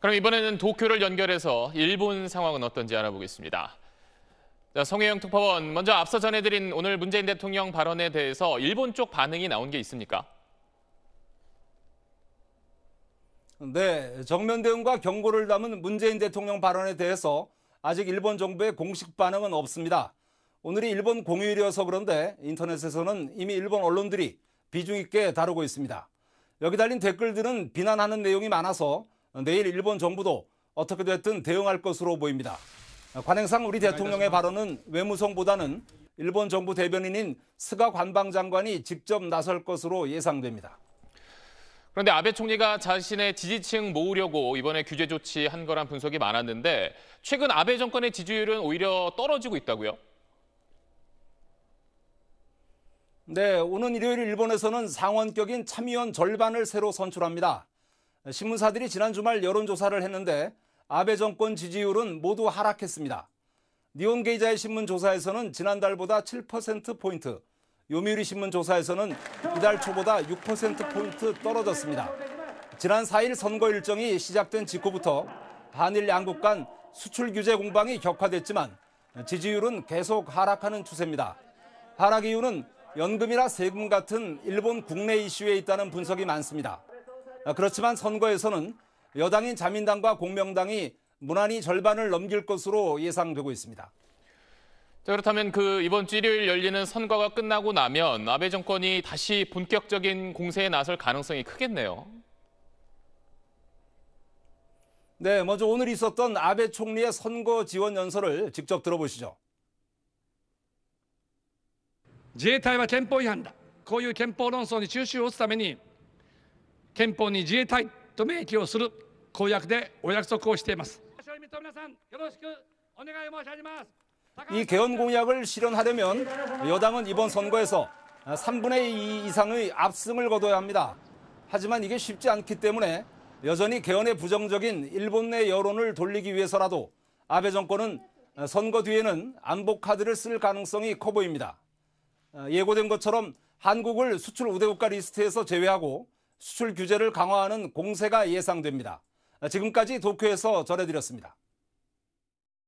그럼 이번에는 도쿄를 연결해서 일본 상황은 어떤지 알아보겠습니다. 자, 성혜영 특파원, 먼저 앞서 전해드린 오늘 문재인 대통령 발언에 대해서 일본 쪽 반응이 나온 게 있습니까? 네, 정면 대응과 경고를 담은 문재인 대통령 발언에 대해서 아직 일본 정부의 공식 반응은 없습니다. 오늘이 일본 공휴일이어서 그런데 인터넷에서는 이미 일본 언론들이 비중 있게 다루고 있습니다. 여기 달린 댓글들은 비난하는 내용이 많아서 내일 일본 정부도 어떻게 됐든 대응할 것으로 보입니다. 관행상 우리 대통령의 발언은 외무성보다는 일본 정부 대변인인 스가 관방장관이 직접 나설 것으로 예상됩니다. 그런데 아베 총리가 자신의 지지층 모으려고 이번에 규제 조치한 거란 분석이 많았는데 최근 아베 정권의 지지율은 오히려 떨어지고 있다고요? 네, 오는 일요일 일본에서는 상원격인 참의원 절반을 새로 선출합니다. 신문사들이 지난 주말 여론조사를 했는데 아베 정권 지지율은 모두 하락했습니다. 니온게이자의 신문조사에서는 지난달보다 7%포인트, 요미우리 신문조사에서는 이달 초보다 6%포인트 떨어졌습니다. 지난 4일 선거 일정이 시작된 직후부터 한일 양국 간 수출 규제 공방이 격화됐지만 지지율은 계속 하락하는 추세입니다. 하락 이유는 연금이나 세금 같은 일본 국내 이슈에 있다는 분석이 많습니다. 아, 그렇지만 선거에서는 여당인 자민당과 공명당이 무난히 절반을 넘길 것으로 예상되고 있습니다. 자, 그렇다면 그 이번 주 일요일 열리는 선거가 끝나고 나면 아베 정권이 다시 본격적인 공세에 나설 가능성이 크겠네요. 네, 먼저 오늘 있었던 아베 총리의 선거 지원 연설을 직접 들어보시죠. 지혜타이와憲法違反だ。こういう憲法論争に中止を打つために 憲法に自衛隊と明記をする公約でお約束をしています。이 개헌 공약을 실현하려면 여당은 이번 선거에서 3분의 2 이상의 압승을 거둬야 합니다. 하지만 이게 쉽지 않기 때문에 여전히 개헌에 부정적인 일본 내 여론을 돌리기 위해서라도 아베 정권은 선거 뒤에는 안보 카드를 쓸 가능성이 커 보입니다. 예고된 것처럼 한국을 수출 우대국가 리스트에서 제외하고 수출 규제를 강화하는 공세가 예상됩니다. 지금까지 도쿄에서 전해드렸습니다.